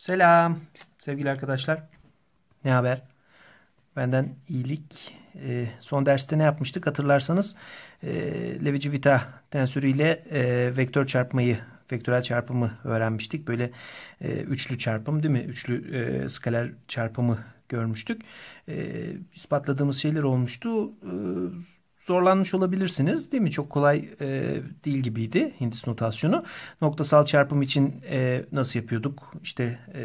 Selam sevgili arkadaşlar. Ne haber? Benden iyilik. E, son derste ne yapmıştık hatırlarsanız e, Levi Civita tensörüyle e, ee, vektör çarpmayı vektörel çarpımı öğrenmiştik. Böyle e, üçlü çarpım değil mi? Üçlü e, skaler çarpımı görmüştük. E, ispatladığımız şeyler olmuştu. E, zorlanmış olabilirsiniz. Değil mi? Çok kolay e, değil gibiydi Hindis notasyonu. Noktasal çarpım için e, nasıl yapıyorduk? İşte e,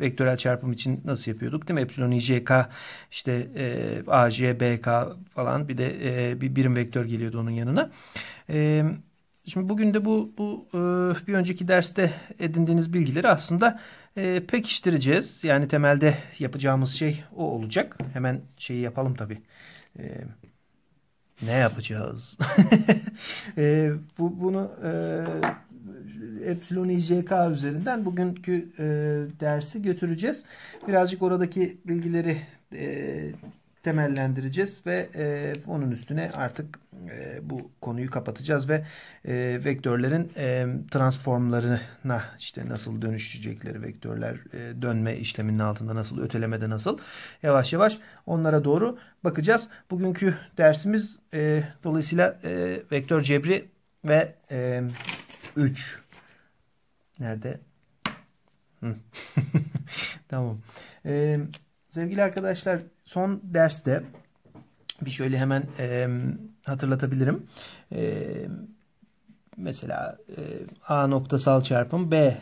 vektörel çarpım için nasıl yapıyorduk? Değil mi? Epsilon IJK, işte e, AJ, BK falan bir de e, bir birim vektör geliyordu onun yanına. E, şimdi bugün de bu, bu e, bir önceki derste edindiğiniz bilgileri aslında e, pekiştireceğiz. Yani temelde yapacağımız şey o olacak. Hemen şeyi yapalım tabii. Evet. Ne yapacağız? e, bu bunu e, Epsilon IJK üzerinden bugünkü e, dersi götüreceğiz. Birazcık oradaki bilgileri e, temellendireceğiz ve e, onun üstüne artık e, bu konuyu kapatacağız ve e, vektörlerin e, transformlarına işte nasıl dönüşecekleri vektörler e, dönme işleminin altında nasıl ötelemede nasıl yavaş yavaş onlara doğru bakacağız. Bugünkü dersimiz e, dolayısıyla e, vektör cebri ve e, nerede? tamam. Ee, sevgili arkadaşlar son derste bir şöyle hemen e, hatırlatabilirim. E, mesela e, A noktasal çarpım B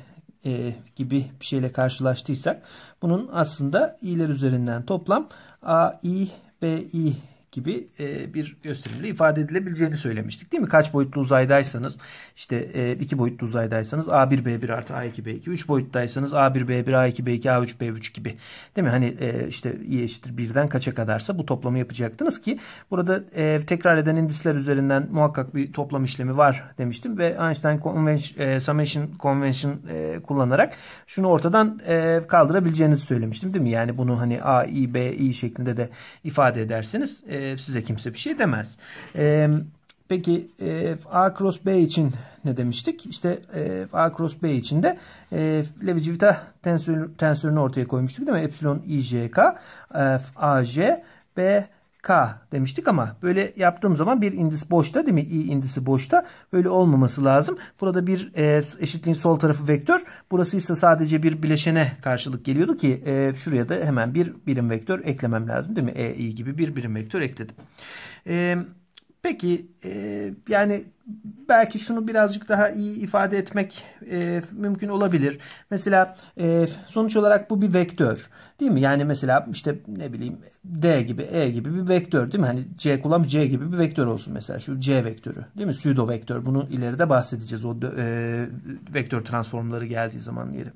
e, gibi bir şeyle karşılaştıysak bunun aslında i'ler üzerinden toplam a i b i gibi e, bir gösterimle ifade edilebileceğini söylemiştik değil mi? Kaç boyutlu uzaydaysanız işte e, iki boyutlu uzaydaysanız A1B1 artı A2B2 üç boyuttaysanız A1B1 A2B2 A3B3 gibi değil mi? Hani e, işte i eşittir birden kaça kadarsa bu toplamı yapacaktınız ki burada e, tekrar eden indisler üzerinden muhakkak bir toplam işlemi var demiştim ve Einstein convention, e, summation convention e, kullanarak şunu ortadan e, kaldırabileceğinizi söylemiştim değil mi? Yani bunu hani A, I, B, I şeklinde de ifade edersiniz. E, size kimse bir şey demez. E, peki e, A cross B için ne demiştik? İşte e, A cross B için de e, Levi Civita tensör, tensörünü ortaya koymuştuk değil mi? Epsilon IJK, e, AJ, B K demiştik ama böyle yaptığım zaman bir indis boşta değil mi? i indisi boşta. Böyle olmaması lazım. Burada bir e, eşitliğin sol tarafı vektör. Burası ise sadece bir bileşene karşılık geliyordu ki e, şuraya da hemen bir birim vektör eklemem lazım değil mi? E, i gibi bir birim vektör ekledim. E, peki e, yani belki şunu birazcık daha iyi ifade etmek e, mümkün olabilir. Mesela e, sonuç olarak bu bir vektör değil mi? Yani mesela işte ne bileyim D gibi E gibi bir vektör değil mi? Hani C kullanmış C gibi bir vektör olsun mesela şu C vektörü değil mi? Pseudo vektör bunu ileride bahsedeceğiz o e, vektör transformları geldiği zaman yeri.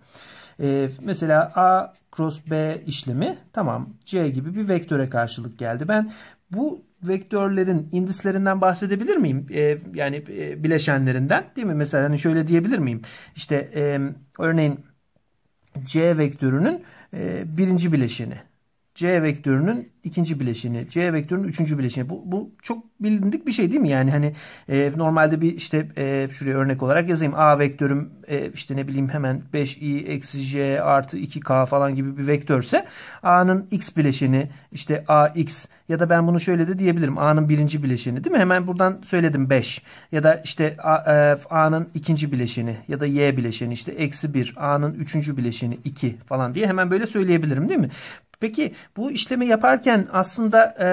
E, mesela A cross B işlemi tamam C gibi bir vektöre karşılık geldi. Ben bu vektörlerin indislerinden bahsedebilir miyim? E, yani e, bileşenlerinden değil mi? Mesela hani şöyle diyebilir miyim? İşte e, örneğin C vektörünün e, birinci bileşeni C vektörünün ikinci bileşeni, C vektörünün üçüncü bileşeni. Bu, bu çok bilindik bir şey değil mi? Yani hani e, normalde bir işte e, şuraya örnek olarak yazayım. A vektörüm e, işte ne bileyim hemen 5i eksi j artı 2k falan gibi bir vektörse A'nın x bileşeni işte ax ya da ben bunu şöyle de diyebilirim. A'nın birinci bileşeni değil mi? Hemen buradan söyledim 5 ya da işte e, A'nın e, ikinci bileşeni ya da y bileşeni işte eksi 1 A'nın üçüncü bileşeni 2 falan diye hemen böyle söyleyebilirim değil mi? Peki bu işlemi yaparken aslında e,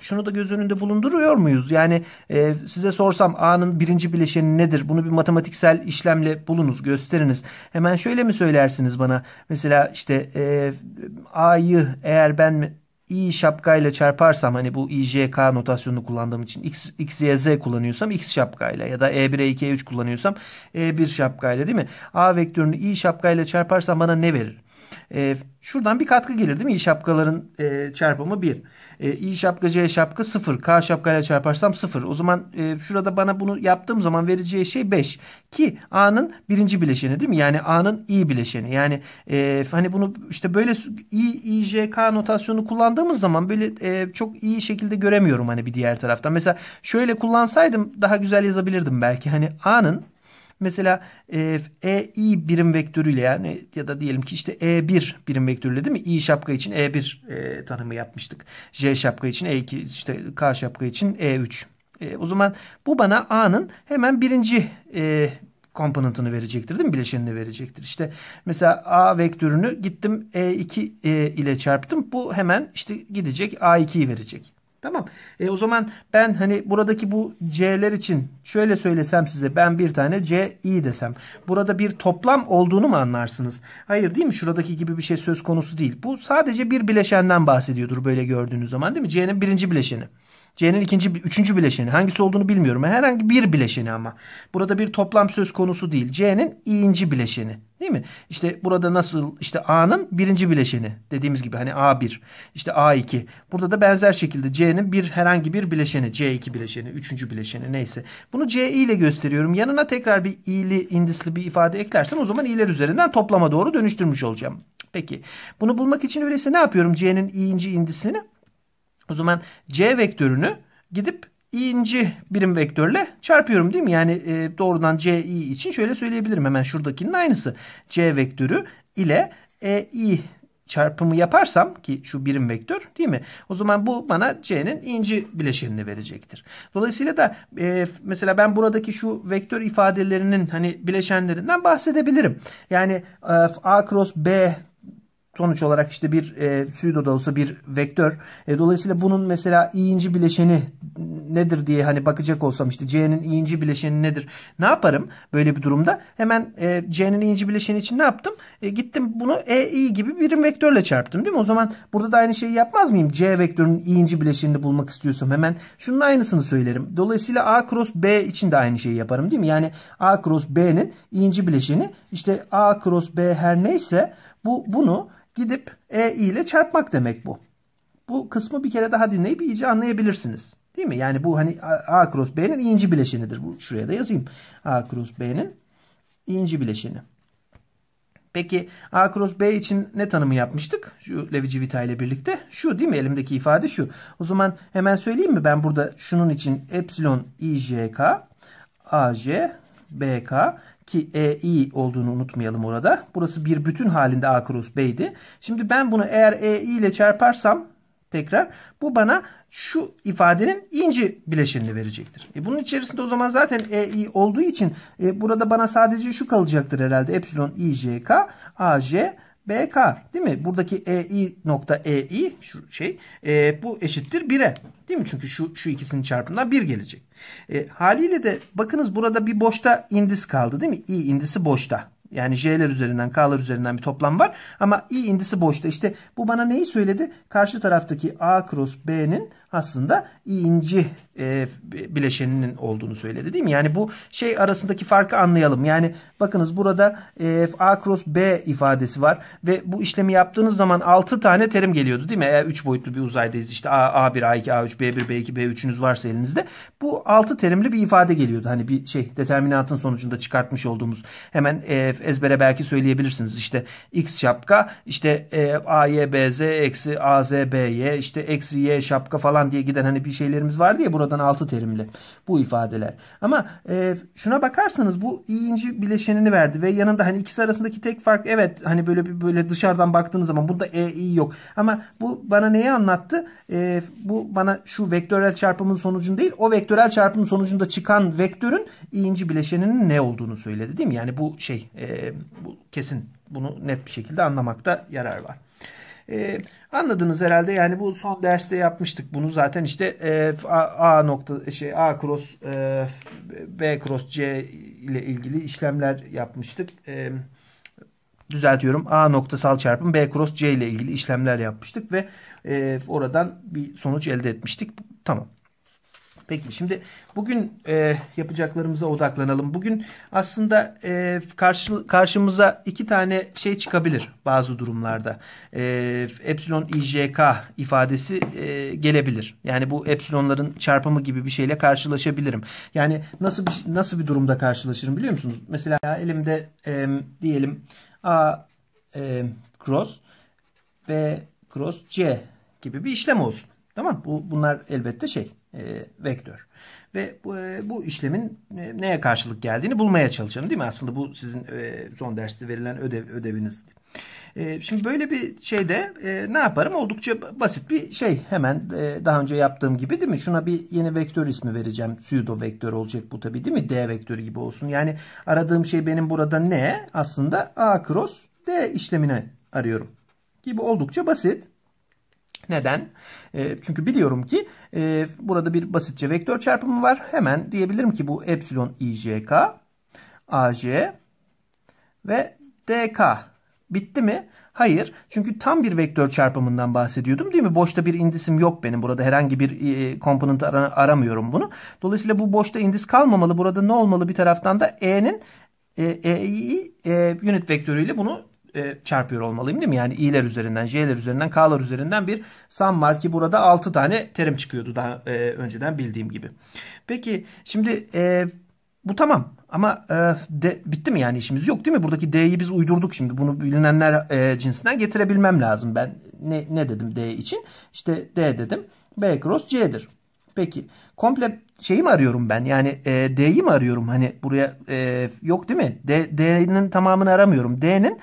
şunu da göz önünde bulunduruyor muyuz? Yani e, size sorsam A'nın birinci bileşeni nedir? Bunu bir matematiksel işlemle bulunuz, gösteriniz. Hemen şöyle mi söylersiniz bana? Mesela işte e, A'yı eğer ben i şapkayla çarparsam hani bu IJK notasyonunu kullandığım için X, X, Y, Z kullanıyorsam X şapkayla ya da E1, E2, E3 kullanıyorsam E1 şapkayla değil mi? A vektörünü i şapkayla çarparsam bana ne verir? E, şuradan bir katkı gelir değil mi? İ şapkaların e, çarpımı 1. E, İ şapka C şapka 0. K şapkayla çarparsam 0. O zaman e, şurada bana bunu yaptığım zaman vereceği şey 5. Ki A'nın birinci bileşeni değil mi? Yani A'nın İ bileşeni. Yani e, hani bunu işte böyle İ, İ, J, K notasyonu kullandığımız zaman böyle e, çok iyi şekilde göremiyorum hani bir diğer taraftan. Mesela şöyle kullansaydım daha güzel yazabilirdim belki. Hani A'nın Mesela e, e i birim vektörüyle yani ya da diyelim ki işte e1 birim vektörüyle değil mi? i şapka için e1 e, tanımı yapmıştık. j şapka için e2 işte k şapka için e3. E, o zaman bu bana a'nın hemen birinci e, komponentini verecektir değil mi? Bileşenini verecektir. İşte mesela A vektörünü gittim E2 e, ile çarptım. Bu hemen işte gidecek A2'yi verecek. Tamam. E o zaman ben hani buradaki bu c'ler için şöyle söylesem size ben bir tane c i desem. Burada bir toplam olduğunu mu anlarsınız? Hayır değil mi? Şuradaki gibi bir şey söz konusu değil. Bu sadece bir bileşenden bahsediyordur böyle gördüğünüz zaman değil mi? c'nin birinci bileşeni. C'nin ikinci, üçüncü bileşeni. Hangisi olduğunu bilmiyorum. Herhangi bir bileşeni ama. Burada bir toplam söz konusu değil. C'nin ikinci bileşeni. Değil mi? İşte burada nasıl işte A'nın birinci bileşeni dediğimiz gibi hani A1 işte A2 burada da benzer şekilde C'nin bir herhangi bir bileşeni C2 bileşeni üçüncü bileşeni neyse bunu C ile gösteriyorum yanına tekrar bir i'li indisli bir ifade eklersem o zaman i'ler üzerinden toplama doğru dönüştürmüş olacağım. Peki bunu bulmak için öyleyse ne yapıyorum C'nin i'inci indisini o zaman C vektörünü gidip i'inci birim vektörle çarpıyorum değil mi? Yani e, doğrudan c i için şöyle söyleyebilirim. Hemen şuradakinin aynısı. C vektörü ile e, i çarpımı yaparsam ki şu birim vektör değil mi? O zaman bu bana c'nin inci bileşenini verecektir. Dolayısıyla da e, mesela ben buradaki şu vektör ifadelerinin hani bileşenlerinden bahsedebilirim. Yani e, a cross b sonuç olarak işte bir e, pseudo da olsa bir vektör. E, dolayısıyla bunun mesela i'inci bileşeni nedir diye hani bakacak olsam işte c'nin i'inci bileşeni nedir? Ne yaparım böyle bir durumda? Hemen e, c'nin i'inci bileşeni için ne yaptım? E, gittim bunu e i gibi birim vektörle çarptım değil mi? O zaman burada da aynı şeyi yapmaz mıyım? c vektörünün i'inci bileşenini bulmak istiyorsam hemen şunun aynısını söylerim. Dolayısıyla a cross b için de aynı şeyi yaparım değil mi? Yani a cross b'nin i'inci bileşeni işte a cross b her neyse bu bunu gidip e ile çarpmak demek bu. Bu kısmı bir kere daha dinleyip iyice anlayabilirsiniz. Değil mi? Yani bu hani A, cross B'nin iyinci bileşenidir. Bu şuraya da yazayım. A cross B'nin iyinci bileşeni. Peki A cross B için ne tanımı yapmıştık? Şu Levi Civita ile birlikte. Şu değil mi? Elimdeki ifade şu. O zaman hemen söyleyeyim mi? Ben burada şunun için epsilon IJK AJ BK ki EI olduğunu unutmayalım orada. Burası bir bütün halinde A cross B'ydi. Şimdi ben bunu eğer EI ile çarparsam tekrar bu bana şu ifadenin inci bileşenini verecektir. E bunun içerisinde o zaman zaten EI olduğu için e, burada bana sadece şu kalacaktır herhalde. Epsilon IJK AJ BK değil mi? Buradaki EI nokta EI şu şey e, bu eşittir 1'e değil mi? Çünkü şu, şu ikisinin çarpımından 1 gelecek. E, haliyle de bakınız burada bir boşta indis kaldı değil mi? i indisi boşta. Yani J'ler üzerinden, K'lar üzerinden bir toplam var. Ama i indisi boşta. İşte bu bana neyi söyledi? Karşı taraftaki A cross B'nin aslında inci e, bileşeninin olduğunu söyledi değil mi? Yani bu şey arasındaki farkı anlayalım. Yani bakınız burada e, A cross B ifadesi var ve bu işlemi yaptığınız zaman 6 tane terim geliyordu değil mi? Eğer 3 boyutlu bir uzaydayız işte A, A1, A2, A3, B1, B2, B3'ünüz varsa elinizde bu 6 terimli bir ifade geliyordu. Hani bir şey determinantın sonucunda çıkartmış olduğumuz hemen e, ezbere belki söyleyebilirsiniz. İşte X şapka işte e, A, Y, B, Z eksi A, Z, B, Y işte eksi Y şapka falan falan diye giden hani bir şeylerimiz vardı ya buradan altı terimli bu ifadeler. Ama e, şuna bakarsanız bu i'inci bileşenini verdi ve yanında hani ikisi arasındaki tek fark evet hani böyle bir böyle dışarıdan baktığınız zaman burada e i yok. Ama bu bana neyi anlattı? E, bu bana şu vektörel çarpımın sonucun değil o vektörel çarpımın sonucunda çıkan vektörün i'inci bileşeninin ne olduğunu söyledi değil mi? Yani bu şey e, bu kesin bunu net bir şekilde anlamakta yarar var. E, Anladınız herhalde yani bu son derste yapmıştık bunu zaten işte e, A, A nokta şey A cross e, B cross C ile ilgili işlemler yapmıştık. E, düzeltiyorum A noktasal çarpım B cross C ile ilgili işlemler yapmıştık ve e, oradan bir sonuç elde etmiştik. Tamam. Peki şimdi bugün e, yapacaklarımıza odaklanalım. Bugün aslında e, karşı, karşımıza iki tane şey çıkabilir bazı durumlarda. E, epsilon IJK ifadesi e, gelebilir. Yani bu epsilonların çarpımı gibi bir şeyle karşılaşabilirim. Yani nasıl bir, nasıl bir durumda karşılaşırım biliyor musunuz? Mesela elimde e, diyelim A e, cross B cross C gibi bir işlem olsun. Tamam bu bunlar elbette şey e, vektör. Ve bu, e, bu işlemin e, neye karşılık geldiğini bulmaya çalışalım değil mi? Aslında bu sizin son derste verilen ödev, ödevinizdi. Şimdi böyle bir şeyde ne yaparım? Oldukça basit bir şey. Hemen daha önce yaptığım gibi değil mi? Şuna bir yeni vektör ismi vereceğim. Pseudo vektör olacak bu tabii değil mi? D vektörü gibi olsun. Yani aradığım şey benim burada ne? Aslında A cross D işlemini arıyorum. Gibi oldukça basit. Neden? E, çünkü biliyorum ki e, burada bir basitçe vektör çarpımı var. Hemen diyebilirim ki bu epsilon ijk, aj ve dk. Bitti mi? Hayır. Çünkü tam bir vektör çarpımından bahsediyordum değil mi? Boşta bir indisim yok benim. Burada herhangi bir e, komponent ara, aramıyorum bunu. Dolayısıyla bu boşta indis kalmamalı. Burada ne olmalı bir taraftan da e'nin e, e, e, e, unit vektörüyle bunu e, çarpıyor olmalıyım değil mi? Yani i'ler üzerinden, j'ler üzerinden, k'lar üzerinden bir sum var ki burada 6 tane terim çıkıyordu daha e, önceden bildiğim gibi. Peki şimdi e, bu tamam ama e, de, bitti mi yani işimiz? Yok değil mi? Buradaki d'yi biz uydurduk şimdi. Bunu bilinenler e, cinsinden getirebilmem lazım. Ben ne, ne dedim d için? İşte d dedim. B cross c'dir. Peki komple şeyi mi arıyorum ben? Yani e, D'yi mi arıyorum? Hani buraya e, yok değil mi? D, D'nin tamamını aramıyorum. D'nin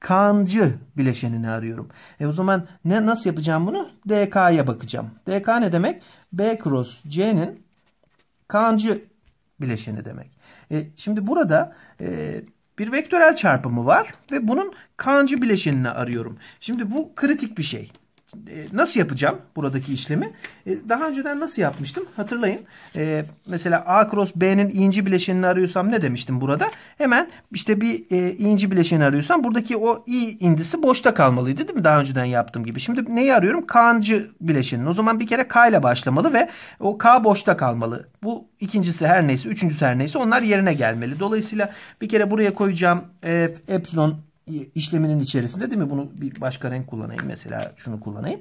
kancı bileşenini arıyorum. E o zaman ne nasıl yapacağım bunu? DK'ya bakacağım. DK ne demek? B cross C'nin kancı bileşeni demek. E, şimdi burada e, bir vektörel çarpımı var ve bunun kancı bileşenini arıyorum. Şimdi bu kritik bir şey. E, nasıl yapacağım buradaki işlemi? E, daha önceden nasıl yapmıştım? Hatırlayın. E, mesela A cross B'nin inci bileşenini arıyorsam ne demiştim burada? Hemen işte bir inci bileşeni arıyorsam buradaki o i indisi boşta kalmalıydı değil mi? Daha önceden yaptığım gibi. Şimdi neyi arıyorum? K'ncı bileşenini. O zaman bir kere K ile başlamalı ve o K boşta kalmalı. Bu ikincisi her neyse, üçüncüsü her neyse onlar yerine gelmeli. Dolayısıyla bir kere buraya koyacağım e, epsilon e, işleminin içerisinde değil mi? Bunu bir başka renk kullanayım. Mesela şunu kullanayım.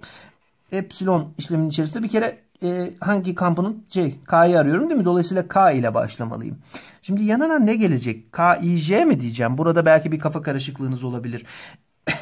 Epsilon işleminin içerisinde bir kere e, hangi kampının şey, K'yı arıyorum değil mi? Dolayısıyla K ile başlamalıyım. Şimdi yanına ne gelecek? K, I, J mi diyeceğim? Burada belki bir kafa karışıklığınız olabilir.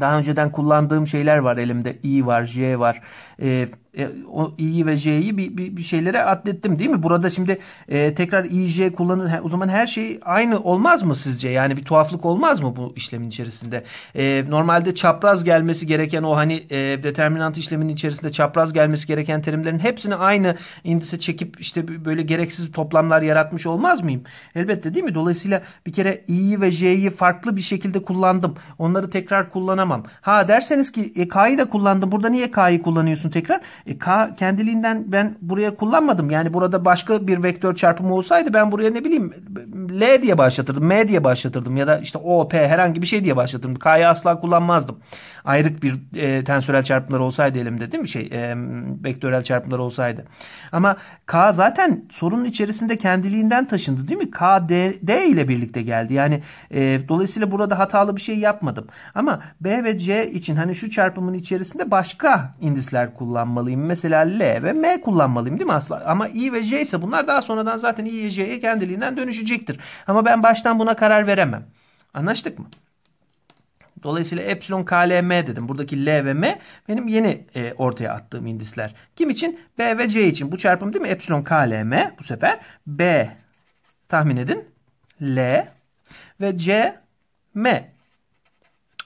Daha önceden kullandığım şeyler var elimde. I var, J var. E, e, o i'yi ve j'yi bir, bir, bir şeylere atlettim değil mi? Burada şimdi e, tekrar i, j kullanır. O zaman her şey aynı olmaz mı sizce? Yani bir tuhaflık olmaz mı bu işlemin içerisinde? E, normalde çapraz gelmesi gereken o hani e, determinant işleminin içerisinde çapraz gelmesi gereken terimlerin hepsini aynı indise çekip işte böyle gereksiz toplamlar yaratmış olmaz mıyım? Elbette değil mi? Dolayısıyla bir kere i'yi ve j'yi farklı bir şekilde kullandım. Onları tekrar kullanamam. Ha derseniz ki e, k'yı da kullandım. Burada niye k'yı kullanıyorsun tekrar? E, K kendiliğinden ben buraya kullanmadım. Yani burada başka bir vektör çarpımı olsaydı ben buraya ne bileyim L diye başlatırdım, M diye başlatırdım ya da işte O, P herhangi bir şey diye başlatırdım. K'yı asla kullanmazdım. Ayrık bir e, tensörel çarpımlar olsaydı elimde değil mi? Şey, e, vektörel çarpımlar olsaydı. Ama K zaten sorunun içerisinde kendiliğinden taşındı değil mi? K, D, D ile birlikte geldi. Yani e, dolayısıyla burada hatalı bir şey yapmadım. Ama B ve C için hani şu çarpımın içerisinde başka indisler kullanmalı kullanmalıyım? Mesela L ve M kullanmalıyım değil mi asla? Ama I ve J ise bunlar daha sonradan zaten I ve J'ye kendiliğinden dönüşecektir. Ama ben baştan buna karar veremem. Anlaştık mı? Dolayısıyla epsilon KLM dedim. Buradaki L ve M benim yeni e, ortaya attığım indisler. Kim için? B ve C için. Bu çarpım değil mi? Epsilon KLM bu sefer. B tahmin edin. L ve C M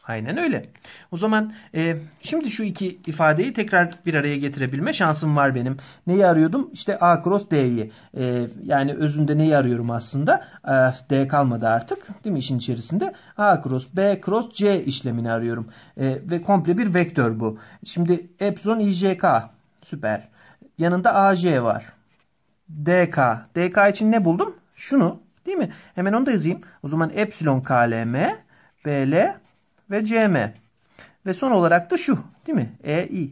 Aynen öyle. O zaman e, şimdi şu iki ifadeyi tekrar bir araya getirebilme şansım var benim. Neyi arıyordum? İşte A cross D'yi. E, yani özünde neyi arıyorum aslında? E, D kalmadı artık. Değil mi işin içerisinde? A cross B cross C işlemini arıyorum. E, ve komple bir vektör bu. Şimdi epsilon IJK. Süper. Yanında AJ var. DK. DK için ne buldum? Şunu. Değil mi? Hemen onu da yazayım. O zaman epsilon KLM BL ve CM. Ve son olarak da şu değil mi? EI.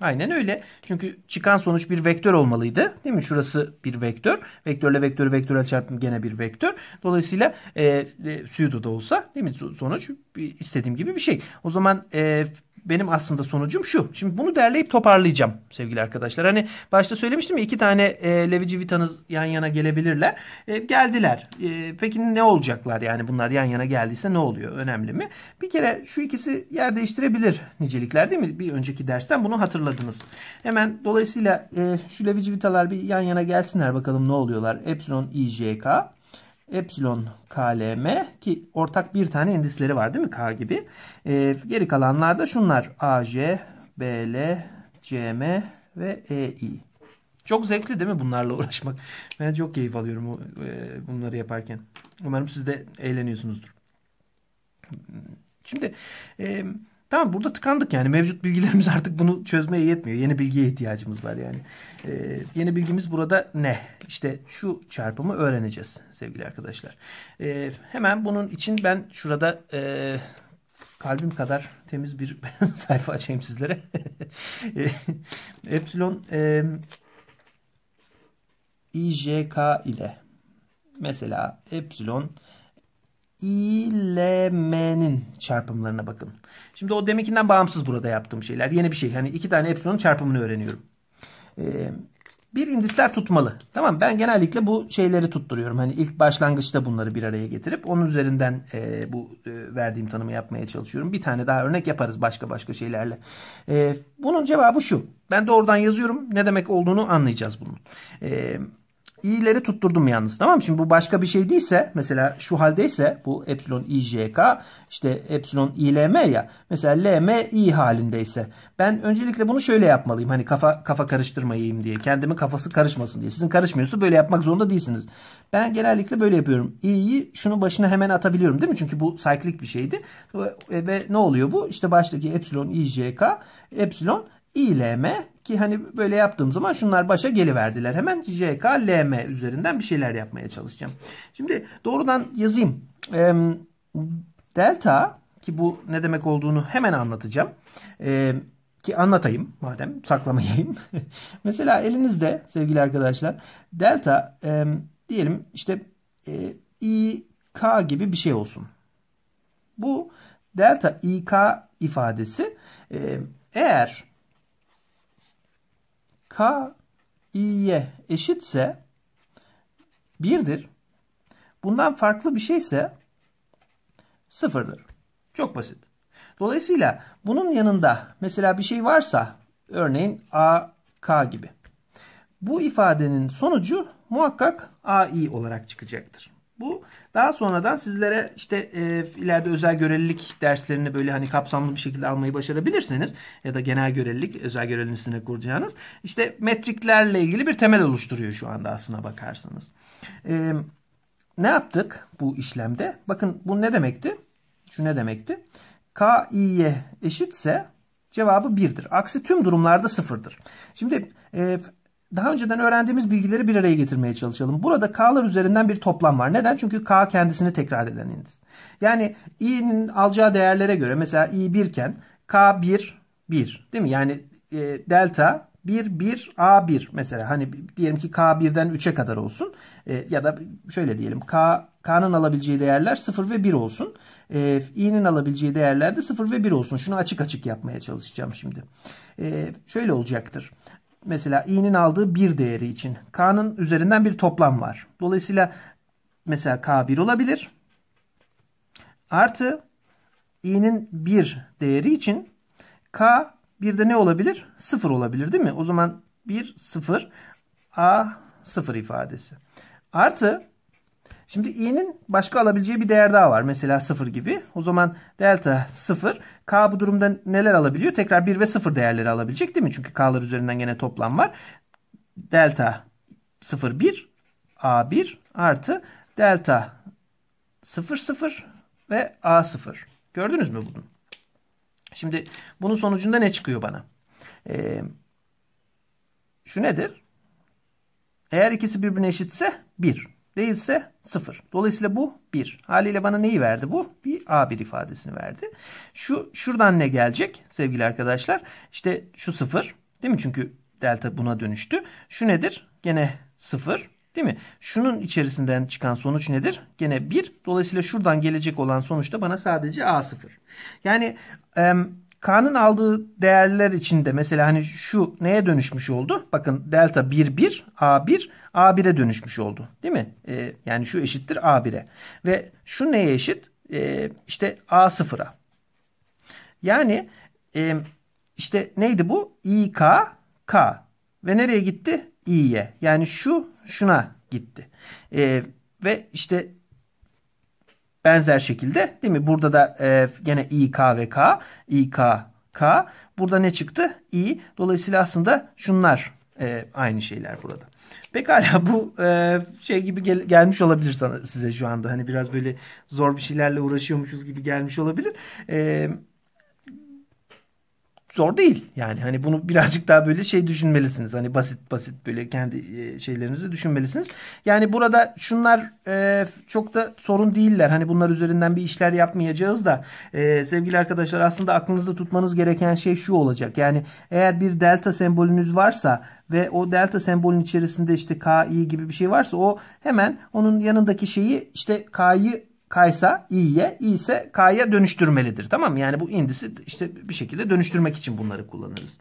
Aynen öyle. Çünkü çıkan sonuç bir vektör olmalıydı. Değil mi? Şurası bir vektör. Vektörle vektörü vektörel çarpım gene bir vektör. Dolayısıyla e, e, pseudo da olsa değil mi? Sonuç istediğim gibi bir şey. O zaman e, benim aslında sonucum şu. Şimdi bunu derleyip toparlayacağım sevgili arkadaşlar. Hani başta söylemiştim ya iki tane e, Levi Civita'nız yan yana gelebilirler. E, geldiler. E, peki ne olacaklar yani bunlar yan yana geldiyse ne oluyor? Önemli mi? Bir kere şu ikisi yer değiştirebilir nicelikler değil mi? Bir önceki dersten bunu hatırladınız. Hemen dolayısıyla e, şu Levi Civita'lar bir yan yana gelsinler bakalım ne oluyorlar. Epsilon IJK Epsilon KLM ki ortak bir tane indisleri var değil mi K gibi. E, geri kalanlar da şunlar. AJ, BL, CM ve EI. Çok zevkli değil mi bunlarla uğraşmak? Ben çok keyif alıyorum e, bunları yaparken. Umarım siz de eğleniyorsunuzdur. Şimdi... E, Tamam burada tıkandık yani. Mevcut bilgilerimiz artık bunu çözmeye yetmiyor. Yeni bilgiye ihtiyacımız var yani. Ee, yeni bilgimiz burada ne? İşte şu çarpımı öğreneceğiz sevgili arkadaşlar. Ee, hemen bunun için ben şurada e, kalbim kadar temiz bir sayfa açayım sizlere. E, epsilon e, IJK ile mesela epsilon ILM'nin çarpımlarına bakın. Şimdi o deminkinden bağımsız burada yaptığım şeyler. Yeni bir şey. Hani iki tane epsilonun çarpımını öğreniyorum. Ee, bir indisler tutmalı. Tamam ben genellikle bu şeyleri tutturuyorum. Hani ilk başlangıçta bunları bir araya getirip onun üzerinden e, bu e, verdiğim tanımı yapmaya çalışıyorum. Bir tane daha örnek yaparız başka başka şeylerle. E, bunun cevabı şu. Ben doğrudan yazıyorum. Ne demek olduğunu anlayacağız bunun. E, i'leri tutturdum yalnız tamam mı? Şimdi bu başka bir şey değilse mesela şu haldeyse bu epsilon i işte epsilon i ya mesela l i halindeyse ben öncelikle bunu şöyle yapmalıyım hani kafa kafa karıştırmayayım diye kendimi kafası karışmasın diye sizin karışmıyorsa böyle yapmak zorunda değilsiniz. Ben genellikle böyle yapıyorum i'yi şunun başına hemen atabiliyorum değil mi? Çünkü bu cyclic bir şeydi ve, ve ne oluyor bu? İşte baştaki epsilon i epsilon i ki hani böyle yaptığım zaman şunlar başa geliverdiler. Hemen JKLM üzerinden bir şeyler yapmaya çalışacağım. Şimdi doğrudan yazayım. E, delta ki bu ne demek olduğunu hemen anlatacağım. E, ki anlatayım madem saklamayayım. Mesela elinizde sevgili arkadaşlar delta e, diyelim işte e, İK gibi bir şey olsun. Bu delta İK ifadesi e, eğer K eşitse 1'dir. Bundan farklı bir şeyse 0'dır. Çok basit. Dolayısıyla bunun yanında mesela bir şey varsa örneğin AK gibi. Bu ifadenin sonucu muhakkak AI olarak çıkacaktır. Bu daha sonradan sizlere işte e, ileride özel görelilik derslerini böyle hani kapsamlı bir şekilde almayı başarabilirsiniz. Ya da genel görelilik, özel görelilik üstüne kuracağınız. işte metriklerle ilgili bir temel oluşturuyor şu anda aslına bakarsanız. E, ne yaptık bu işlemde? Bakın bu ne demekti? Şu ne demekti? K, I'ye eşitse cevabı 1'dir. Aksi tüm durumlarda 0'dır. Şimdi e, daha önceden öğrendiğimiz bilgileri bir araya getirmeye çalışalım. Burada K'lar üzerinden bir toplam var. Neden? Çünkü K kendisini tekrar eden indiz. Yani i'nin alacağı değerlere göre mesela i 1 iken K 1 1 değil mi? Yani e, delta 1 1 A 1 mesela hani diyelim ki K 1'den 3'e kadar olsun. E, ya da şöyle diyelim K K'nın alabileceği değerler 0 ve 1 olsun. E, i'nin alabileceği değerler de 0 ve 1 olsun. Şunu açık açık yapmaya çalışacağım şimdi. E, şöyle olacaktır. Mesela i'nin aldığı bir değeri için. K'nın üzerinden bir toplam var. Dolayısıyla mesela K1 olabilir. Artı i'nin bir değeri için K bir de ne olabilir? Sıfır olabilir değil mi? O zaman bir sıfır A, sıfır ifadesi. Artı Şimdi i'nin başka alabileceği bir değer daha var. Mesela 0 gibi. O zaman delta 0. K bu durumda neler alabiliyor? Tekrar 1 ve 0 değerleri alabilecek değil mi? Çünkü k'lar üzerinden gene toplam var. Delta 0 1 a1 artı delta 0 0 ve a0. Gördünüz mü bunu? Şimdi bunun sonucunda ne çıkıyor bana? Ee, şu nedir? Eğer ikisi birbirine eşitse 1. Değilse 0. Dolayısıyla bu 1. Haliyle bana neyi verdi bu? Bir A1 ifadesini verdi. Şu şuradan ne gelecek sevgili arkadaşlar? İşte şu 0. Değil mi? Çünkü delta buna dönüştü. Şu nedir? Gene 0. Değil mi? Şunun içerisinden çıkan sonuç nedir? Gene 1. Dolayısıyla şuradan gelecek olan sonuçta bana sadece A0. Yani e, K'nın aldığı değerler içinde mesela hani şu neye dönüşmüş oldu? Bakın delta 1 1 A1 A1'e dönüşmüş oldu. Değil mi? Ee, yani şu eşittir A1'e. Ve şu neye eşit? Ee, işte A0'a. Yani e, işte neydi bu? İK K. Ve nereye gitti? İ'ye. Yani şu şuna gitti. Ee, ve işte Benzer şekilde değil mi? Burada da e, gene İ, K ve K. İ, K, K. Burada ne çıktı? i Dolayısıyla aslında şunlar e, aynı şeyler burada. Pekala bu e, şey gibi gel, gelmiş olabilir sana, size şu anda. Hani biraz böyle zor bir şeylerle uğraşıyormuşuz gibi gelmiş olabilir. Evet zor değil. Yani hani bunu birazcık daha böyle şey düşünmelisiniz. Hani basit basit böyle kendi e, şeylerinizi düşünmelisiniz. Yani burada şunlar e, çok da sorun değiller. Hani bunlar üzerinden bir işler yapmayacağız da e, sevgili arkadaşlar aslında aklınızda tutmanız gereken şey şu olacak. Yani eğer bir delta sembolünüz varsa ve o delta sembolün içerisinde işte KI gibi bir şey varsa o hemen onun yanındaki şeyi işte K'yı Kaysa i'ye, i ise k'ya dönüştürmelidir. Tamam mı? Yani bu indisi işte bir şekilde dönüştürmek için bunları kullanırız.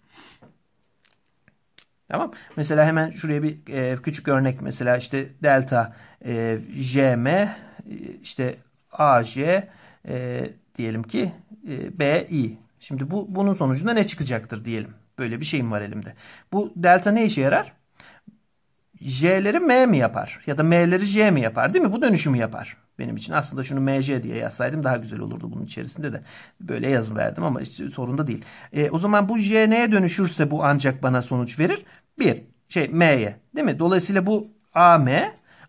Tamam. Mesela hemen şuraya bir e, küçük örnek mesela işte delta e, jm e, işte aj e, diyelim ki e, bi. Şimdi bu bunun sonucunda ne çıkacaktır diyelim. Böyle bir şeyim var elimde. Bu delta ne işe yarar? J'leri m mi yapar? Ya da m'leri j mi yapar değil mi? Bu dönüşümü yapar benim için. Aslında şunu MJ diye yazsaydım daha güzel olurdu bunun içerisinde de. Böyle yazım verdim ama sorun da değil. E, o zaman bu J neye dönüşürse bu ancak bana sonuç verir. Bir şey M'ye değil mi? Dolayısıyla bu AM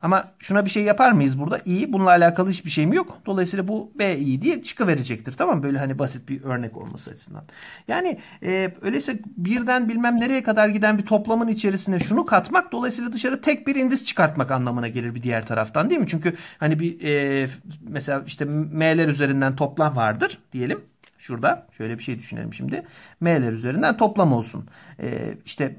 ama şuna bir şey yapar mıyız burada? İyi. Bununla alakalı hiçbir şeyim yok. Dolayısıyla bu B iyi diye çıkıverecektir. Tamam Böyle hani basit bir örnek olması açısından. Yani e, öyleyse birden bilmem nereye kadar giden bir toplamın içerisine şunu katmak dolayısıyla dışarı tek bir indis çıkartmak anlamına gelir bir diğer taraftan değil mi? Çünkü hani bir e, mesela işte M'ler üzerinden toplam vardır diyelim. Şurada şöyle bir şey düşünelim şimdi. M'ler üzerinden toplam olsun. E, işte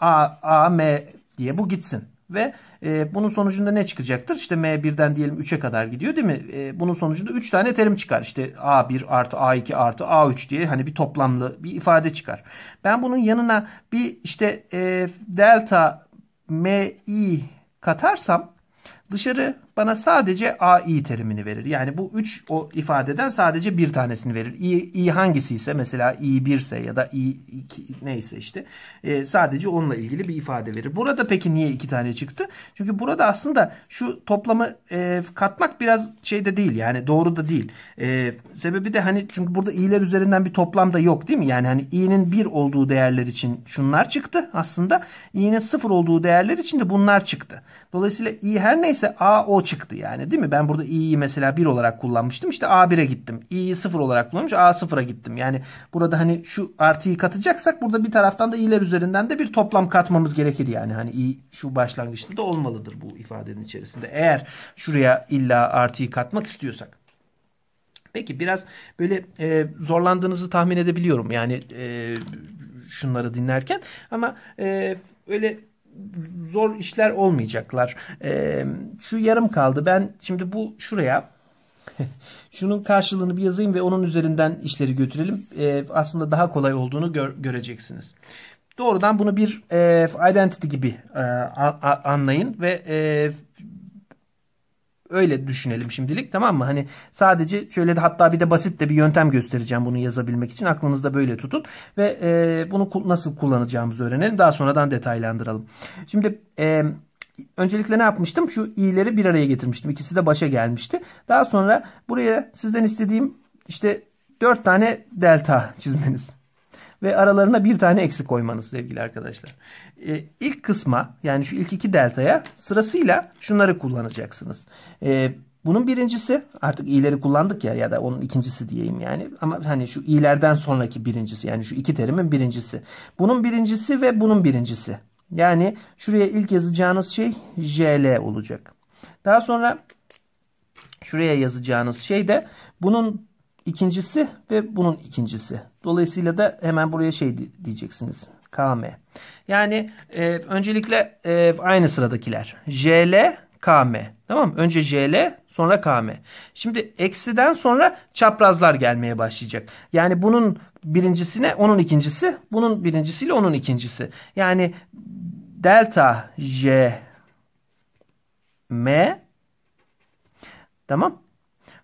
A, A, M diye bu gitsin ve e, bunun sonucunda ne çıkacaktır? İşte M1'den diyelim 3'e kadar gidiyor değil mi? E, bunun sonucunda 3 tane terim çıkar. İşte A1 artı A2 artı A3 diye hani bir toplamlı bir ifade çıkar. Ben bunun yanına bir işte e, delta MI katarsam dışarı bana sadece AI terimini verir. Yani bu üç o ifadeden sadece bir tanesini verir. İ, İ hangisi ise mesela İ1 birse ya da İ2 neyse işte e, sadece onunla ilgili bir ifade verir. Burada peki niye iki tane çıktı? Çünkü burada aslında şu toplamı e, katmak biraz şey de değil yani doğru da değil. E, sebebi de hani çünkü burada İ'ler üzerinden bir toplam da yok değil mi? Yani hani İ'nin bir olduğu değerler için şunlar çıktı aslında. İ'nin sıfır olduğu değerler için de bunlar çıktı. Dolayısıyla i her neyse a o çıktı yani değil mi? Ben burada i'yi mesela 1 olarak kullanmıştım. İşte a1'e gittim. i'yi 0 olarak kullanmış a0'a gittim. Yani burada hani şu artıyı katacaksak burada bir taraftan da i'ler üzerinden de bir toplam katmamız gerekir yani. Hani i şu başlangıçta da olmalıdır bu ifadenin içerisinde. Eğer şuraya illa artıyı katmak istiyorsak. Peki biraz böyle e, zorlandığınızı tahmin edebiliyorum. Yani e, şunları dinlerken ama e, öyle zor işler olmayacaklar. E, şu yarım kaldı. Ben şimdi bu şuraya şunun karşılığını bir yazayım ve onun üzerinden işleri götürelim. E, aslında daha kolay olduğunu gör, göreceksiniz. Doğrudan bunu bir e, identity gibi e, a, a, anlayın ve e, Öyle düşünelim şimdilik tamam mı? Hani sadece şöyle de hatta bir de basit de bir yöntem göstereceğim bunu yazabilmek için. Aklınızda böyle tutun ve e, bunu nasıl kullanacağımızı öğrenelim. Daha sonradan detaylandıralım. Şimdi e, öncelikle ne yapmıştım? Şu i'leri bir araya getirmiştim. İkisi de başa gelmişti. Daha sonra buraya sizden istediğim işte 4 tane delta çizmeniz ve aralarına bir tane eksi koymanız sevgili arkadaşlar e, ilk kısma yani şu ilk iki deltaya sırasıyla şunları kullanacaksınız. E, bunun birincisi artık i'leri kullandık ya ya da onun ikincisi diyeyim yani. Ama hani şu i'lerden sonraki birincisi yani şu iki terimin birincisi. Bunun birincisi ve bunun birincisi. Yani şuraya ilk yazacağınız şey jl olacak. Daha sonra şuraya yazacağınız şey de bunun ikincisi ve bunun ikincisi. Dolayısıyla da hemen buraya şey diyeceksiniz. KM. Yani e, öncelikle e, aynı sıradakiler. JL, KM. Tamam mı? Önce JL sonra KM. Şimdi eksiden sonra çaprazlar gelmeye başlayacak. Yani bunun birincisine onun ikincisi, bunun birincisiyle onun ikincisi. Yani delta J M tamam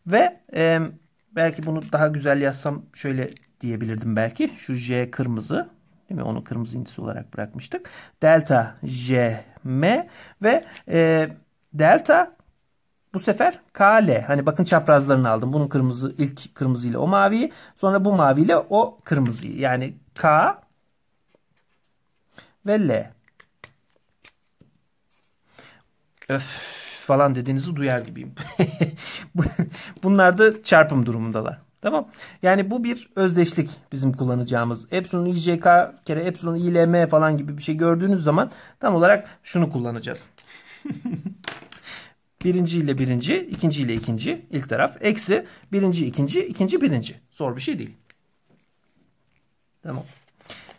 ve e, belki bunu daha güzel yazsam şöyle diyebilirdim belki. Şu J kırmızı Değil mi? Onu kırmızı indisi olarak bırakmıştık. Delta J M ve e, delta bu sefer KL. Hani bakın çaprazlarını aldım. Bunun kırmızı ilk kırmızı ile o maviyi, sonra bu mavi ile o kırmızıyı. Yani K ve L. Öf falan dediğinizi duyar gibiyim. Bunlar da çarpım durumundalar. Tamam. Yani bu bir özdeşlik bizim kullanacağımız. Epsilon IJK kere Epsilon ILM falan gibi bir şey gördüğünüz zaman tam olarak şunu kullanacağız. birinci ile birinci, ikinci ile ikinci ilk taraf. Eksi birinci, ikinci, ikinci, birinci. Zor bir şey değil. Tamam.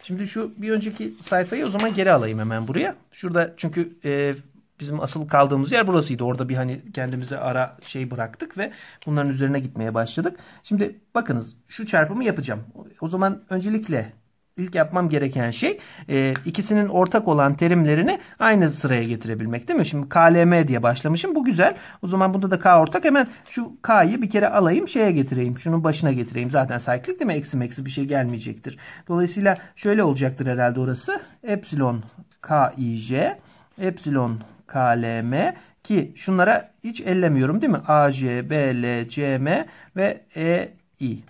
Şimdi şu bir önceki sayfayı o zaman geri alayım hemen buraya. Şurada çünkü e, bizim asıl kaldığımız yer burasıydı. Orada bir hani kendimize ara şey bıraktık ve bunların üzerine gitmeye başladık. Şimdi bakınız şu çarpımı yapacağım. O zaman öncelikle ilk yapmam gereken şey e, ikisinin ortak olan terimlerini aynı sıraya getirebilmek değil mi? Şimdi KLM diye başlamışım. Bu güzel. O zaman bunda da K ortak. Hemen şu K'yı bir kere alayım şeye getireyim. Şunun başına getireyim. Zaten cyclic değil mi? Eksi meksi bir şey gelmeyecektir. Dolayısıyla şöyle olacaktır herhalde orası. Epsilon KIJ epsilon KLM ki şunlara hiç ellemiyorum değil mi? AJ, BL, CM ve EI.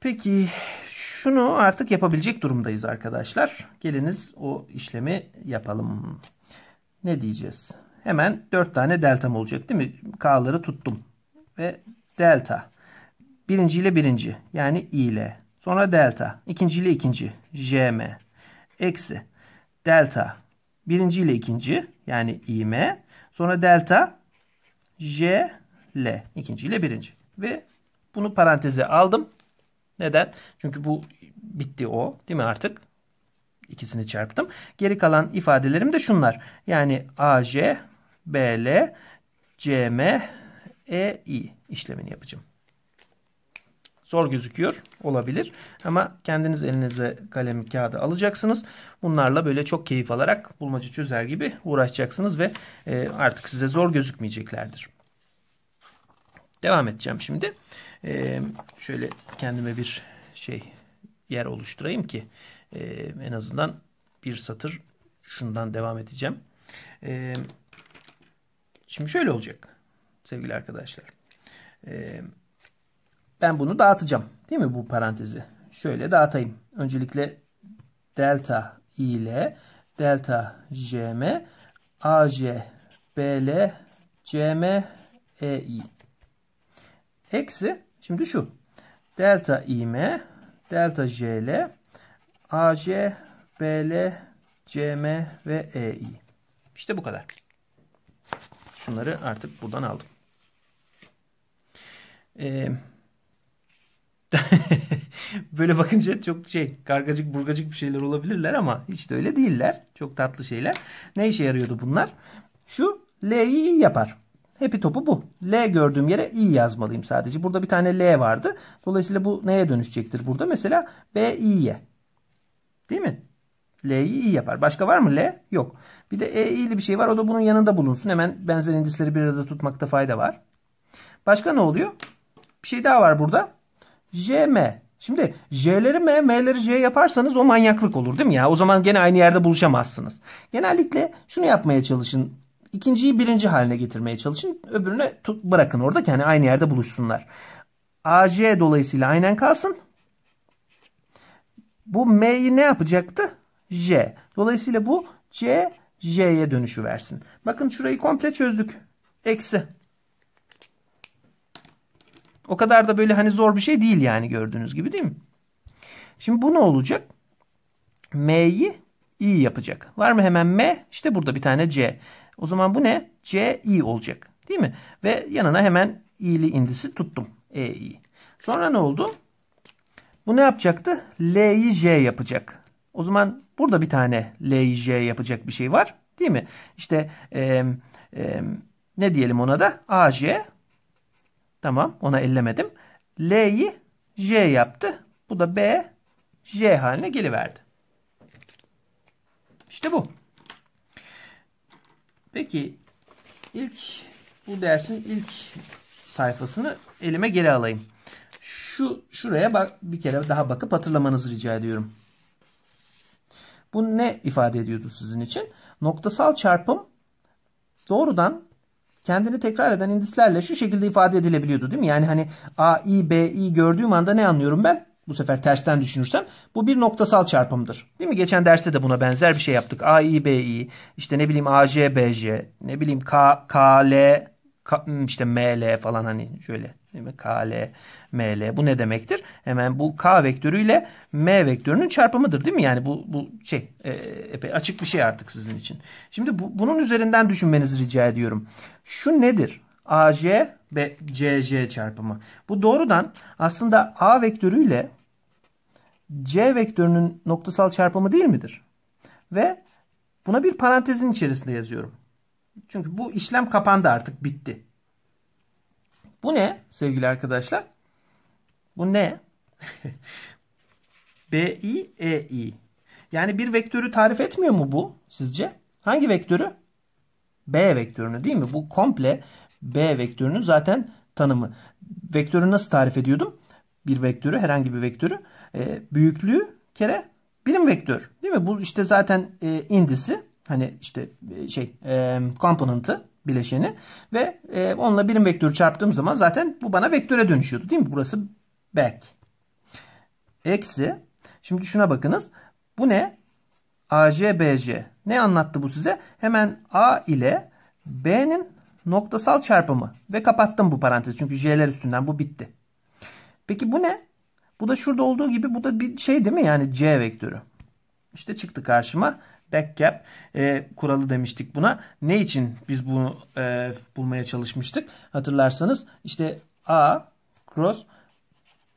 Peki şunu artık yapabilecek durumdayız arkadaşlar. Geliniz o işlemi yapalım. Ne diyeceğiz? Hemen 4 tane delta olacak değil mi? K'ları tuttum. Ve delta. Birinci ile birinci. Yani i ile. Sonra delta. İkinci ile ikinci. Jm. Eksi delta. Birinci ile ikinci yani im. Sonra delta j l. ikinci ile birinci. Ve bunu paranteze aldım. Neden? Çünkü bu bitti o değil mi artık? İkisini çarptım. Geri kalan ifadelerim de şunlar. Yani aj, bl, cm, ei işlemini yapacağım zor gözüküyor olabilir. Ama kendiniz elinize kalemi kağıdı alacaksınız. Bunlarla böyle çok keyif alarak bulmaca çözer gibi uğraşacaksınız ve e, artık size zor gözükmeyeceklerdir. Devam edeceğim şimdi. E, şöyle kendime bir şey yer oluşturayım ki e, en azından bir satır şundan devam edeceğim. Şimdi şöyle olacak sevgili arkadaşlar. Ee, ben bunu dağıtacağım. Değil mi bu parantezi? Şöyle dağıtayım. Öncelikle delta i ile delta jm aj bl cm ei eksi şimdi şu delta im delta jl aj bl cm ve ei İşte bu kadar. Şunları artık buradan aldım. Ee, böyle bakınca çok şey kargacık burgacık bir şeyler olabilirler ama hiç de öyle değiller. Çok tatlı şeyler. Ne işe yarıyordu bunlar? Şu L'yi iyi yapar. Happy topu bu. L gördüğüm yere i yazmalıyım sadece. Burada bir tane L vardı. Dolayısıyla bu neye dönüşecektir burada? Mesela B i'ye. Değil mi? L'yi i yapar. Başka var mı L? Yok. Bir de E i'li bir şey var. O da bunun yanında bulunsun. Hemen benzer indisleri bir arada tutmakta fayda var. Başka ne oluyor? Bir şey daha var burada. JM. Şimdi J'leri M, M'leri J yaparsanız o manyaklık olur değil mi ya? O zaman gene aynı yerde buluşamazsınız. Genellikle şunu yapmaya çalışın. İkinciyi birinci haline getirmeye çalışın. Öbürünü tut, bırakın orada yani aynı yerde buluşsunlar. AJ dolayısıyla aynen kalsın. Bu M'yi ne yapacaktı? J. Dolayısıyla bu C, J'ye dönüşü versin. Bakın şurayı komple çözdük. Eksi. O kadar da böyle hani zor bir şey değil yani gördüğünüz gibi değil mi? Şimdi bu ne olacak? M'yi i yapacak. Var mı hemen M? İşte burada bir tane C. O zaman bu ne? C i olacak. Değil mi? Ve yanına hemen i'li indisi tuttum. E i. Sonra ne oldu? Bu ne yapacaktı? L'yi J yapacak. O zaman burada bir tane L'yi J yapacak bir şey var. Değil mi? İşte e, e, ne diyelim ona da? AJ Tamam ona ellemedim. L'yi J yaptı. Bu da B J haline geliverdi. İşte bu. Peki ilk bu dersin ilk sayfasını elime geri alayım. Şu şuraya bak bir kere daha bakıp hatırlamanızı rica ediyorum. Bu ne ifade ediyordu sizin için? Noktasal çarpım doğrudan kendini tekrar eden indislerle şu şekilde ifade edilebiliyordu değil mi? Yani hani A, I, B, I gördüğüm anda ne anlıyorum ben? Bu sefer tersten düşünürsem bu bir noktasal çarpımdır. Değil mi? Geçen derste de buna benzer bir şey yaptık. A, I, B, I, işte ne bileyim A, J, B, J, ne bileyim K, K, L, K, hmm, işte M, L falan hani şöyle Değil mi? m l bu ne demektir? Hemen bu K vektörüyle M vektörünün çarpımıdır değil mi? Yani bu, bu şey e, epey açık bir şey artık sizin için. Şimdi bu, bunun üzerinden düşünmenizi rica ediyorum. Şu nedir? AJ ve CJ çarpımı. Bu doğrudan aslında A vektörüyle C vektörünün noktasal çarpımı değil midir? Ve buna bir parantezin içerisinde yazıyorum. Çünkü bu işlem kapandı artık bitti. Bu ne sevgili arkadaşlar? Bu ne? BI, EI. Yani bir vektörü tarif etmiyor mu bu sizce? Hangi vektörü? B vektörünü değil mi? Bu komple B vektörünün zaten tanımı. Vektörü nasıl tarif ediyordum? Bir vektörü, herhangi bir vektörü. E, büyüklüğü kere birim vektör. Değil mi? Bu işte zaten e, indisi. Hani işte e, şey e, komponenti bileşeni ve e, onunla birim vektörü çarptığım zaman zaten bu bana vektöre dönüşüyordu değil mi? Burası back. Eksi. Şimdi şuna bakınız. Bu ne? AJBC. Ne anlattı bu size? Hemen A ile B'nin noktasal çarpımı ve kapattım bu parantezi çünkü J'ler üstünden bu bitti. Peki bu ne? Bu da şurada olduğu gibi bu da bir şey değil mi? Yani C vektörü. İşte çıktı karşıma back gap e, kuralı demiştik buna. Ne için biz bunu e, bulmaya çalışmıştık? Hatırlarsanız işte A cross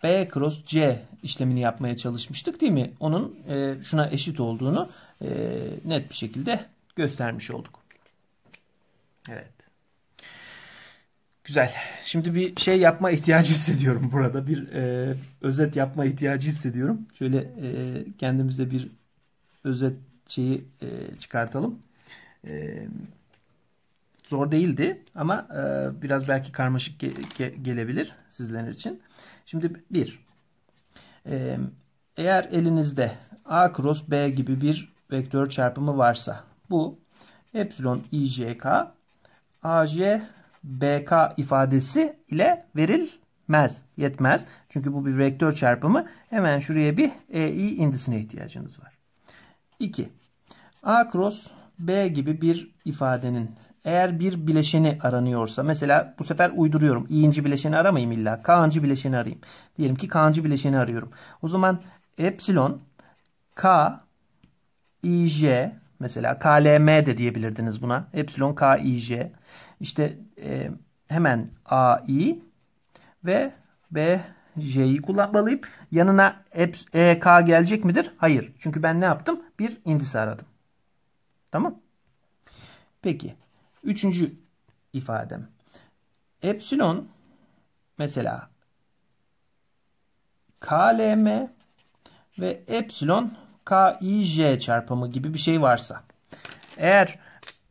B cross C işlemini yapmaya çalışmıştık değil mi? Onun e, şuna eşit olduğunu e, net bir şekilde göstermiş olduk. Evet. Güzel. Şimdi bir şey yapma ihtiyacı hissediyorum burada. Bir e, özet yapma ihtiyacı hissediyorum. Şöyle e, kendimize bir özet şeyi e, çıkartalım. E, zor değildi ama e, biraz belki karmaşık ge ge gelebilir sizler için. Şimdi bir, e, eğer elinizde A cross B gibi bir vektör çarpımı varsa bu epsilon ijk aj bk ifadesi ile verilmez, yetmez. Çünkü bu bir vektör çarpımı. Hemen şuraya bir ei indisine ihtiyacınız var. 2. A cross B gibi bir ifadenin eğer bir bileşeni aranıyorsa mesela bu sefer uyduruyorum. İ'nci bileşeni aramayayım illa. K'ncı bileşeni arayayım. Diyelim ki K'ncı bileşeni arıyorum. O zaman epsilon K İJ mesela KLM de diyebilirdiniz buna. Epsilon K KIJ işte e, hemen AI ve BJ'yi kullanmalıyım. Yanına e, K gelecek midir? Hayır. Çünkü ben ne yaptım? Bir indis aradım. Tamam. Peki. Üçüncü ifadem. Epsilon mesela KLM ve epsilon KIJ çarpımı gibi bir şey varsa. Eğer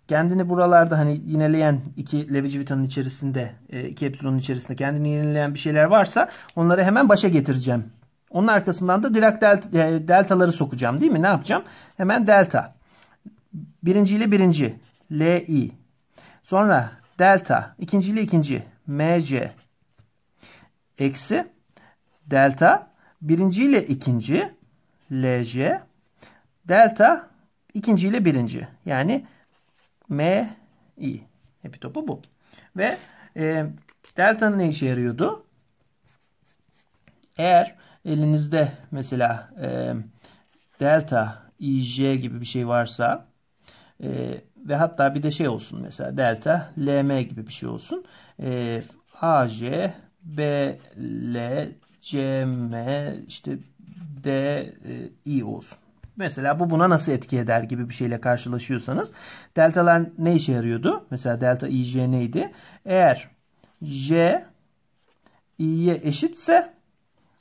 kendini buralarda hani yineleyen iki Levi Civitan'ın içerisinde e, iki epsilonun içerisinde kendini yineleyen bir şeyler varsa onları hemen başa getireceğim. Onun arkasından da Dirac delta, e, deltaları sokacağım değil mi? Ne yapacağım? Hemen delta. Birinci ile birinci. LI. Sonra delta. ikinci ile ikinci. MC. Eksi. Delta. Birinci ile ikinci. lc Delta. ikinci ile birinci. Yani MI. Epitopu bu. Ve e, delta'nın ne işe yarıyordu? Eğer elinizde mesela e, delta, IJ gibi bir şey varsa e, ve hatta bir de şey olsun mesela delta LM gibi bir şey olsun. Ee, e, AJ, BL, CM işte DI e, olsun. Mesela bu buna nasıl etki eder gibi bir şeyle karşılaşıyorsanız deltalar ne işe yarıyordu? Mesela delta IJ neydi? Eğer J İ'ye eşitse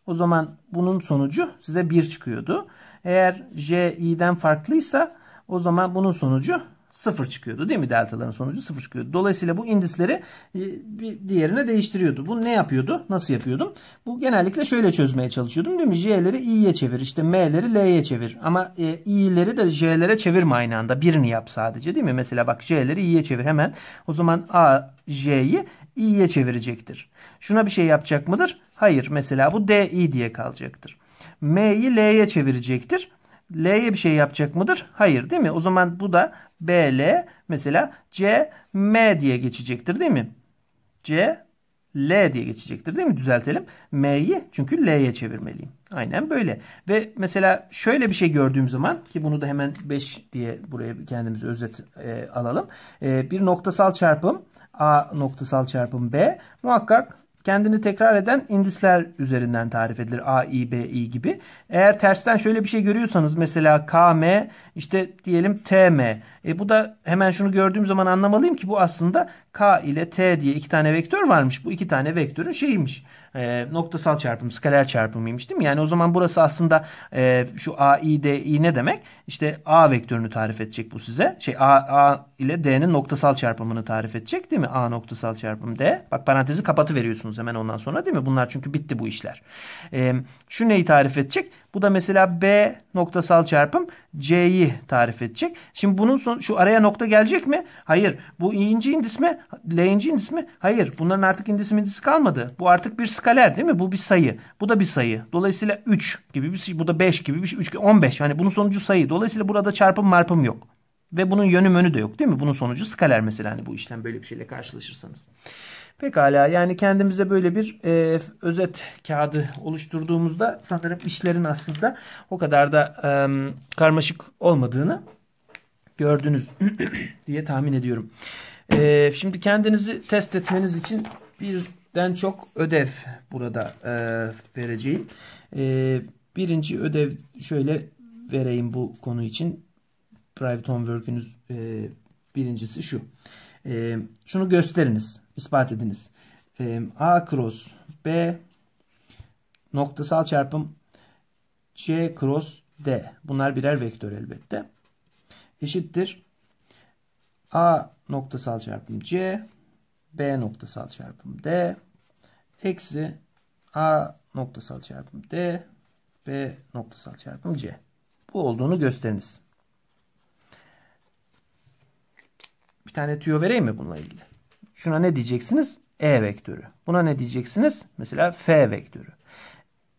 o zaman bunun sonucu size 1 çıkıyordu. Eğer J İ'den farklıysa o zaman bunun sonucu 0 çıkıyordu değil mi? Deltaların sonucu 0 çıkıyordu. Dolayısıyla bu indisleri e, bir diğerine değiştiriyordu. Bu ne yapıyordu? Nasıl yapıyordum? Bu genellikle şöyle çözmeye çalışıyordum değil mi? J'leri i'ye çevir. İşte m'leri l'ye çevir. Ama e, i'leri de j'lere çevirme aynı anda. Birini yap sadece değil mi? Mesela bak j'leri i'ye çevir hemen. O zaman a j'yi i'ye çevirecektir. Şuna bir şey yapacak mıdır? Hayır. Mesela bu d i diye kalacaktır. m'yi l'ye çevirecektir. L'ye bir şey yapacak mıdır? Hayır değil mi? O zaman bu da BL mesela CM diye geçecektir değil mi? CL diye geçecektir değil mi? Düzeltelim. M'yi çünkü L'ye çevirmeliyim. Aynen böyle. Ve mesela şöyle bir şey gördüğüm zaman ki bunu da hemen 5 diye buraya kendimizi özet e, alalım. E, bir noktasal çarpım A noktasal çarpım B muhakkak kendini tekrar eden indisler üzerinden tarif edilir. A, I, B, I gibi. Eğer tersten şöyle bir şey görüyorsanız mesela K, M işte diyelim T, M. E bu da hemen şunu gördüğüm zaman anlamalıyım ki bu aslında K ile T diye iki tane vektör varmış. Bu iki tane vektörün şeyiymiş e, noktasal çarpım, skaler çarpımıymış değil mi? Yani o zaman burası aslında e, şu a, i, d, i ne demek? İşte a vektörünü tarif edecek bu size. Şey a, a ile d'nin noktasal çarpımını tarif edecek değil mi? a noktasal çarpım d. Bak parantezi kapatı veriyorsunuz hemen ondan sonra değil mi? Bunlar çünkü bitti bu işler. E, şu neyi tarif edecek? Bu da mesela B noktasal çarpım C'yi tarif edecek. Şimdi bunun son, şu araya nokta gelecek mi? Hayır. Bu inci indis mi? L indis mi? Hayır. Bunların artık indis indisi kalmadı. Bu artık bir skaler değil mi? Bu bir sayı. Bu da bir sayı. Dolayısıyla 3 gibi bir şey. Bu da 5 gibi bir şey. 3, 15. Hani bunun sonucu sayı. Dolayısıyla burada çarpım marpım yok. Ve bunun yönü mönü de yok değil mi? Bunun sonucu skaler mesela. Hani bu işlem böyle bir şeyle karşılaşırsanız. Pekala yani kendimize böyle bir e, özet kağıdı oluşturduğumuzda sanırım işlerin aslında o kadar da e, karmaşık olmadığını gördünüz diye tahmin ediyorum. E, şimdi kendinizi test etmeniz için birden çok ödev burada e, vereceğim. E, birinci ödev şöyle vereyim bu konu için. Private homework'ünüz e, birincisi şu. E, şunu gösteriniz ispat ediniz. E, A cross B noktasal çarpım C cross D. Bunlar birer vektör elbette. Eşittir. A noktasal çarpım C B noktasal çarpım D eksi A noktasal çarpım D B noktasal çarpım C. Bu olduğunu gösteriniz. Bir tane tüyo vereyim mi bununla ilgili? Şuna ne diyeceksiniz? E vektörü. Buna ne diyeceksiniz? Mesela F vektörü.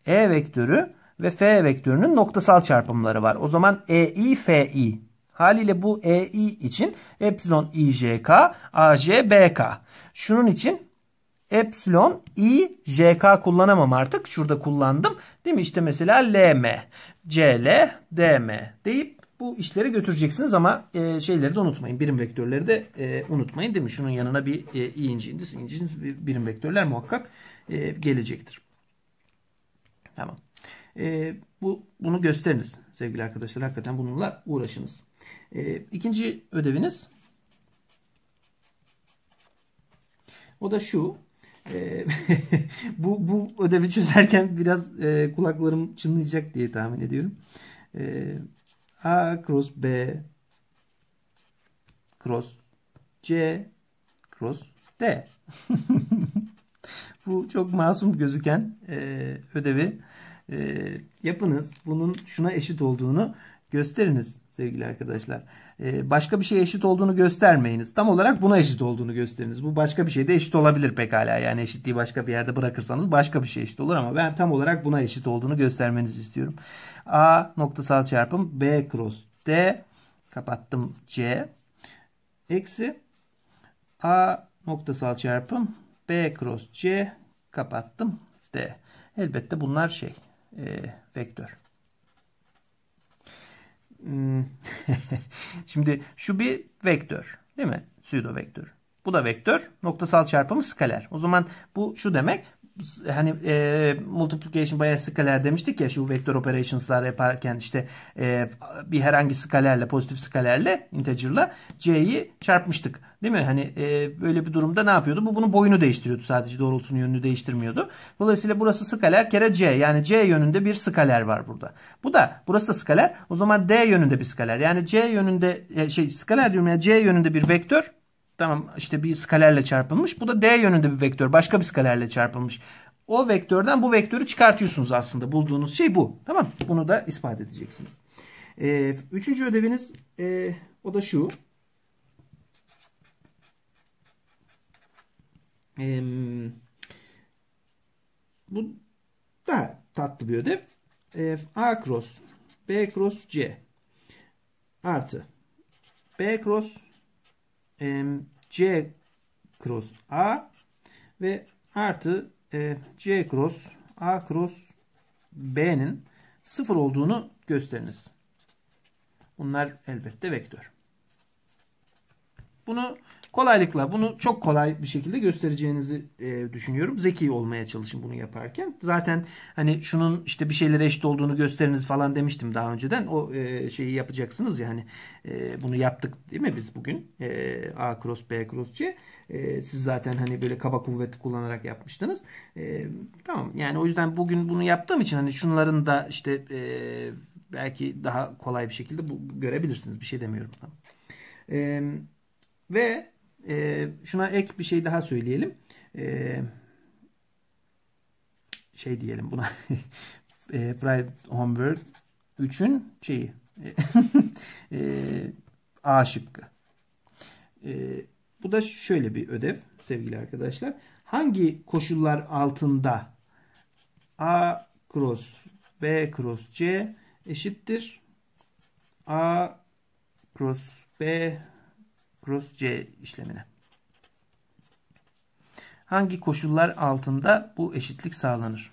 E vektörü ve F vektörünün noktasal çarpımları var. O zaman EI FI. Haliyle bu EI için epsilon IJK AJ BK. Şunun için epsilon i kullanamam artık. Şurada kullandım. Değil mi? İşte mesela lm, cl, dm deyip bu işlere götüreceksiniz ama e, şeyleri de unutmayın. Birim vektörleri de e, unutmayın değil mi? Şunun yanına bir e, i inci indis, inci indis, birim vektörler muhakkak e, gelecektir. Tamam. E, bu Bunu gösteriniz sevgili arkadaşlar. Hakikaten bununla uğraşınız. E, ikinci ödeviniz o da şu. E, bu, bu ödevi çözerken biraz e, kulaklarım çınlayacak diye tahmin ediyorum. E, A cross B cross C cross D. Bu çok masum gözüken e, ödevi e, yapınız. Bunun şuna eşit olduğunu gösteriniz sevgili arkadaşlar. Ee, başka bir şeye eşit olduğunu göstermeyiniz. Tam olarak buna eşit olduğunu gösteriniz. Bu başka bir şeyde eşit olabilir pekala. Yani eşitliği başka bir yerde bırakırsanız başka bir şey eşit olur ama ben tam olarak buna eşit olduğunu göstermenizi istiyorum. A noktasal çarpım B cross D kapattım C eksi A noktasal çarpım B cross C kapattım D. Elbette bunlar şey e, vektör. Hmm. Şimdi şu bir vektör değil mi? Pseudo vektör. Bu da vektör. Noktasal çarpımı skaler. O zaman bu şu demek hani e, multiplication by skaler demiştik ya şu vektör operations'lar yaparken işte e, bir herhangi skalerle pozitif skalerle integer'la c'yi çarpmıştık. Değil mi? Hani e, böyle bir durumda ne yapıyordu? Bu bunun boyunu değiştiriyordu sadece doğrultusunun yönünü değiştirmiyordu. Dolayısıyla burası skaler kere c yani c yönünde bir skaler var burada. Bu da burası da skaler o zaman d yönünde bir skaler yani c yönünde e, şey skaler diyorum ya c yönünde bir vektör Tamam işte bir skalerle çarpılmış. Bu da D yönünde bir vektör. Başka bir skalerle çarpılmış. O vektörden bu vektörü çıkartıyorsunuz aslında. Bulduğunuz şey bu. Tamam Bunu da ispat edeceksiniz. Ee, üçüncü ödeviniz e, o da şu. Ee, bu daha tatlı bir ödev. Ee, A cross B cross C artı B cross C cross A ve artı e, C cross A cross B'nin sıfır olduğunu gösteriniz. Bunlar elbette vektör. Bunu Kolaylıkla bunu çok kolay bir şekilde göstereceğinizi e, düşünüyorum. Zeki olmaya çalışın bunu yaparken. Zaten hani şunun işte bir şeylere eşit olduğunu gösteriniz falan demiştim daha önceden. O e, şeyi yapacaksınız ya hani e, bunu yaptık değil mi biz bugün? E, A cross B cross C. E, siz zaten hani böyle kaba kuvveti kullanarak yapmıştınız. E, tamam yani o yüzden bugün bunu yaptığım için hani şunların da işte e, belki daha kolay bir şekilde bu, görebilirsiniz. Bir şey demiyorum. Tamam. E, ve e, şuna ek bir şey daha söyleyelim. E, şey diyelim buna. Ee, e, Pride Homework 3'ün şeyi. e, A şıkkı. E, bu da şöyle bir ödev sevgili arkadaşlar. Hangi koşullar altında A cross B cross C eşittir A cross B cross C işlemine. Hangi koşullar altında bu eşitlik sağlanır?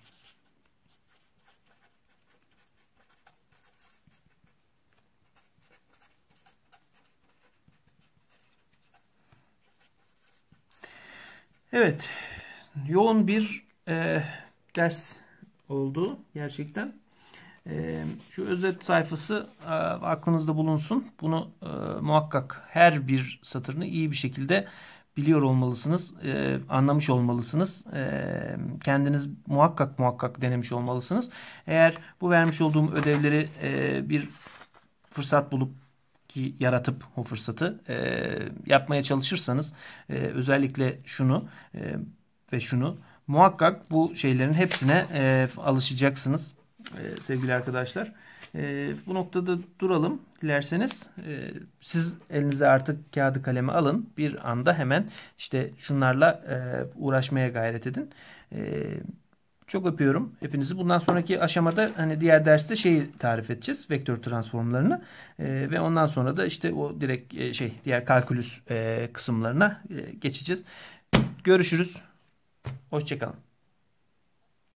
Evet, yoğun bir e, ders oldu gerçekten. Ee, şu özet sayfası e, aklınızda bulunsun. Bunu e, muhakkak her bir satırını iyi bir şekilde biliyor olmalısınız, e, anlamış olmalısınız. kendiniz muhakkak muhakkak denemiş olmalısınız. Eğer bu vermiş olduğum ödevleri bir fırsat bulup ki yaratıp o fırsatı e, yapmaya çalışırsanız e, özellikle şunu e, ve şunu muhakkak bu şeylerin hepsine e, alışacaksınız. Ee, sevgili arkadaşlar. Ee, bu noktada duralım dilerseniz. Ee, siz elinize artık kağıdı kalemi alın. Bir anda hemen işte şunlarla uğraşmaya gayret edin. çok öpüyorum hepinizi. Bundan sonraki aşamada hani diğer derste şeyi tarif edeceğiz. Vektör transformlarını. E, ve ondan sonra da işte o direkt e, şey diğer kalkülüs e, kısımlarına e, geçeceğiz. Görüşürüz. Hoşçakalın.